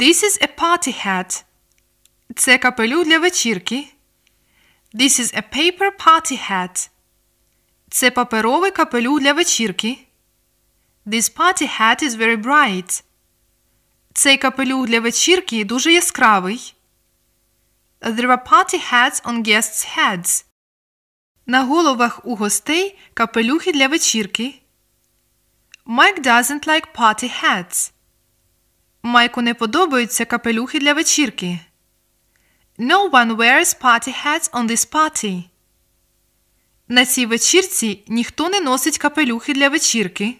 This is a party hat. Це капелюх для вечірки. This is a paper party hat. Це паперовий капелюх для вечірки. This party hat is very bright. Цей капелюх для вечірки дуже яскравий. There are party hats on guests' heads. На головах у гостей капелюхи для вечірки. Mike doesn't like party hats. Майку не подобаються капелюхи для вечірки. No one wears party hats on this party. На цій вечірці ніхто не носить капелюхи для вечірки.